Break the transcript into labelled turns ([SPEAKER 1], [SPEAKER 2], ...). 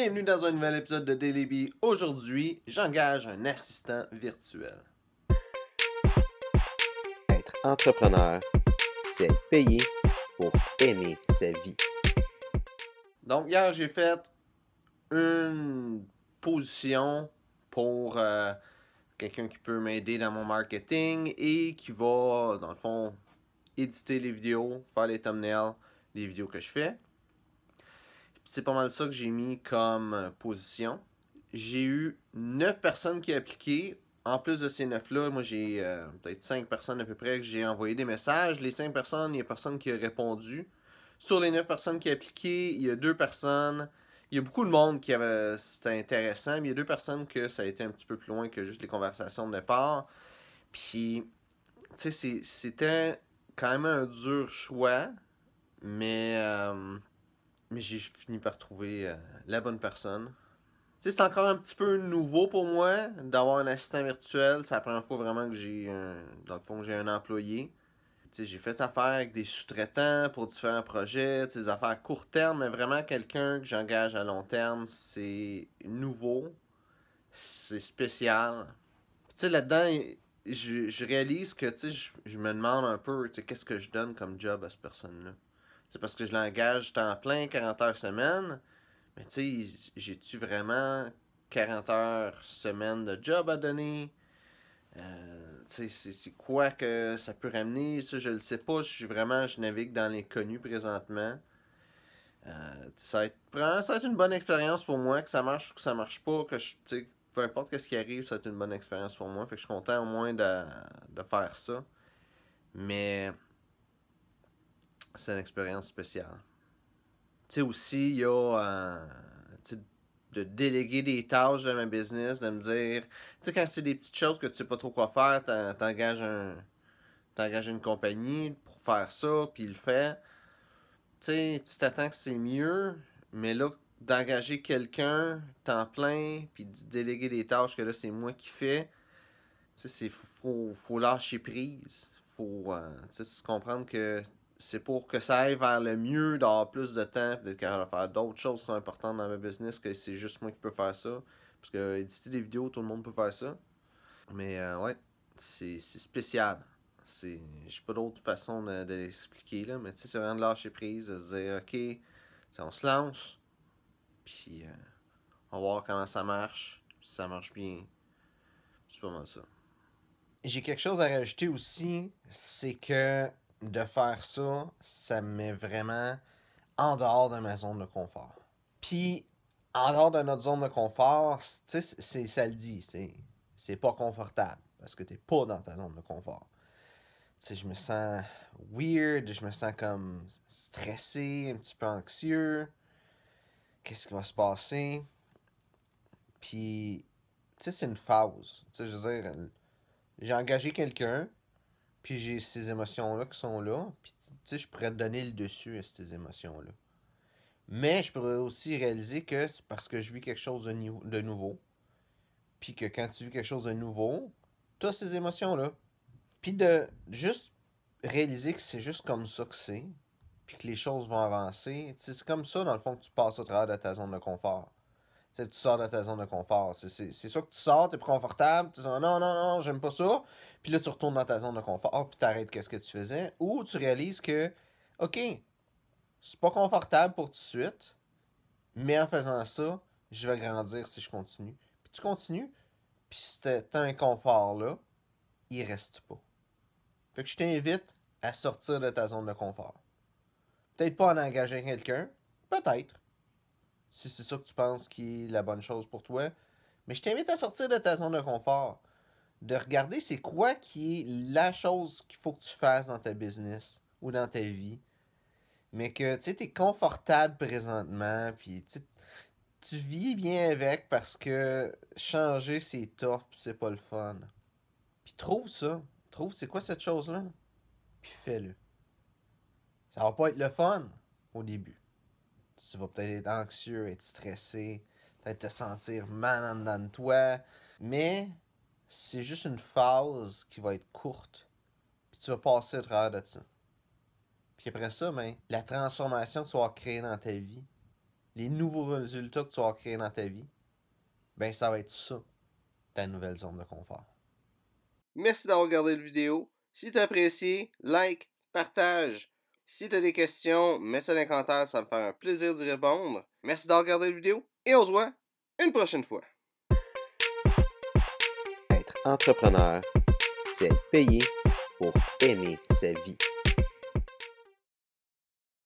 [SPEAKER 1] Bienvenue dans un nouvel épisode de Daily Aujourd'hui, j'engage un assistant virtuel. Être entrepreneur, c'est payer pour aimer sa vie. Donc hier, j'ai fait une position pour euh, quelqu'un qui peut m'aider dans mon marketing et qui va, dans le fond, éditer les vidéos, faire les thumbnails des vidéos que je fais c'est pas mal ça que j'ai mis comme euh, position. J'ai eu 9 personnes qui ont appliqué. En plus de ces 9-là, moi j'ai euh, peut-être 5 personnes à peu près que j'ai envoyé des messages. Les 5 personnes, il y a personne qui a répondu. Sur les 9 personnes qui ont appliqué, il y a 2 personnes. Il y a beaucoup de monde qui avait. C'était intéressant, mais il y a deux personnes que ça a été un petit peu plus loin que juste les conversations de départ. Puis, tu sais, c'était quand même un dur choix, mais. Euh, mais j'ai fini par trouver euh, la bonne personne. Tu sais, c'est encore un petit peu nouveau pour moi d'avoir un assistant virtuel. C'est la première fois vraiment que j'ai un... Dans le fond, j'ai un employé. Tu sais, j'ai fait affaire avec des sous-traitants pour différents projets, des affaires à court terme, mais vraiment quelqu'un que j'engage à long terme, c'est nouveau, c'est spécial. Tu sais, là-dedans, je, réalise que, je, me demande un peu, qu'est-ce que je donne comme job à cette personne-là. C'est parce que je l'engage temps plein, 40 heures semaine. Mais tu sais, j'ai-tu vraiment 40 heures semaine de job à donner? Euh, tu sais, c'est quoi que ça peut ramener? Ça, je le sais pas. Je suis vraiment, je navigue dans l'inconnu présentement. Euh, ça, va être, une bonne expérience pour moi, que ça marche ou que ça marche pas, que je, peu importe ce qui arrive, ça va être une bonne expérience pour moi. Fait que je suis content au moins de, de faire ça. Mais c'est une expérience spéciale. Tu sais, aussi, il y a euh, de déléguer des tâches de ma business, de me dire, tu sais, quand c'est des petites choses que tu sais pas trop quoi faire, t'engages un, une compagnie pour faire ça, puis il le fait. Tu sais, tu t'attends que c'est mieux, mais là, d'engager quelqu'un temps plein, puis de déléguer des tâches que là, c'est moi qui fais, tu sais, c'est, faut, faut, lâcher prise. Faut, euh, comprendre que c'est pour que ça aille vers le mieux, d'avoir plus de temps, d'être capable de faire d'autres choses qui sont importantes dans ma business, que c'est juste moi qui peux faire ça. Parce que euh, éditer des vidéos, tout le monde peut faire ça. Mais euh, ouais, c'est spécial. J'ai pas d'autre façon de, l'expliquer, là. Mais tu sais, c'est vraiment de lâcher prise, de se dire, OK, on se lance, puis euh, on va voir comment ça marche. Si ça marche bien, c'est pas mal ça. J'ai quelque chose à rajouter aussi, c'est que de faire ça, ça me met vraiment en dehors de ma zone de confort. Puis, en dehors de notre zone de confort, tu sais, ça le dit, c'est pas confortable parce que t'es pas dans ta zone de confort. Tu je me sens weird, je me sens comme stressé, un petit peu anxieux. Qu'est-ce qui va se passer? Puis, tu sais, c'est une phase. Tu sais, dire, j'ai engagé quelqu'un, puis j'ai ces émotions-là qui sont là. Puis tu sais, je pourrais donner le dessus à ces émotions-là. Mais je pourrais aussi réaliser que c'est parce que je vis quelque chose de, nouveau. Puis que quand tu vis quelque chose de nouveau, tu ces émotions-là. Puis de juste réaliser que c'est juste comme ça que c'est. Puis que les choses vont avancer. C'est comme ça, dans le fond, que tu passes au travers de ta zone de confort tu sors de ta zone de confort. C'est ça que tu sors, t'es confortable, tu dis non, non, non, j'aime pas ça. Puis là, tu retournes dans ta zone de confort, puis t'arrêtes qu'est-ce que tu faisais. Ou tu réalises que, OK, c'est pas confortable pour tout de suite, mais en faisant ça, je vais grandir si je continue. Puis tu continues, puis cet inconfort-là, il reste pas. Fait que je t'invite à sortir de ta zone de confort. Peut-être pas en engager quelqu'un, peut-être si c'est ça que tu penses qui est la bonne chose pour toi. Mais je t'invite à sortir de ta zone de confort, de regarder c'est quoi qui est la chose qu'il faut que tu fasses dans ta business ou dans ta vie. Mais que tu es confortable présentement, puis tu vis bien avec parce que changer c'est tough, puis c'est pas le fun. Puis trouve ça, trouve c'est quoi cette chose-là, puis fais-le. Ça va pas être le fun au début tu vas peut-être être anxieux, être stressé, peut-être te sentir mal en dedans de toi. Mais c'est juste une phase qui va être courte. Puis tu vas passer à travers de ça. Puis après ça, ben, la transformation que tu vas créer dans ta vie, les nouveaux résultats que tu vas créer dans ta vie, ben ça va être ça, ta nouvelle zone de confort. Merci d'avoir regardé la vidéo. Si tu as apprécié, like, partage. Si tu as des questions, mets ça dans les commentaires, ça me fera un plaisir d'y répondre. Merci d'avoir regardé la vidéo et on se voit une prochaine fois. Être entrepreneur, c'est payer pour aimer sa vie.